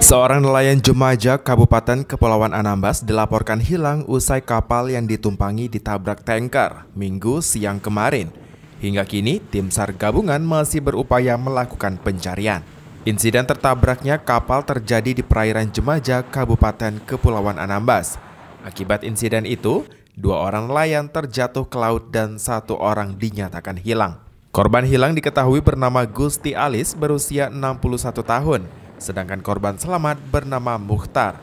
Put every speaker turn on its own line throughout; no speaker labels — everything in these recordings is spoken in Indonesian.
Seorang nelayan Jemaja, Kabupaten Kepulauan Anambas dilaporkan hilang usai kapal yang ditumpangi ditabrak tanker minggu siang kemarin. Hingga kini, tim SAR gabungan masih berupaya melakukan pencarian. Insiden tertabraknya kapal terjadi di perairan Jemaja, Kabupaten Kepulauan Anambas. Akibat insiden itu, dua orang nelayan terjatuh ke laut dan satu orang dinyatakan hilang. Korban hilang diketahui bernama Gusti Alis berusia 61 tahun sedangkan korban selamat bernama Mukhtar.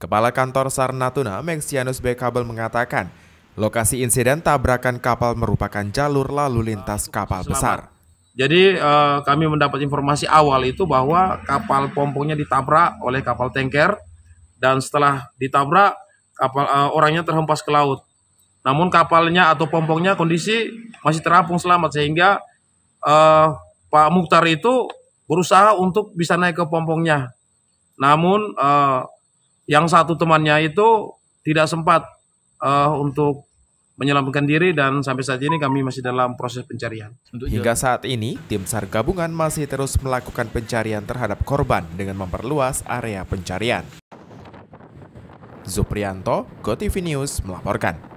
Kepala Kantor SAR Natuna, Maxianus B. Kabel mengatakan, lokasi insiden tabrakan kapal merupakan
jalur lalu lintas kapal besar. Jadi eh, kami mendapat informasi awal itu bahwa kapal pompongnya ditabrak oleh kapal tanker dan setelah ditabrak kapal eh, orangnya terhempas ke laut. Namun kapalnya atau pompongnya kondisi masih terapung selamat sehingga eh, Pak Mukhtar itu berusaha untuk bisa naik ke pompongnya. Namun eh, yang satu temannya itu tidak sempat eh, untuk menyelamatkan diri dan sampai saat ini kami masih dalam proses pencarian. Hingga saat ini, tim SAR gabungan masih terus melakukan
pencarian terhadap korban dengan memperluas area pencarian. Zuprianto, GoTV News melaporkan.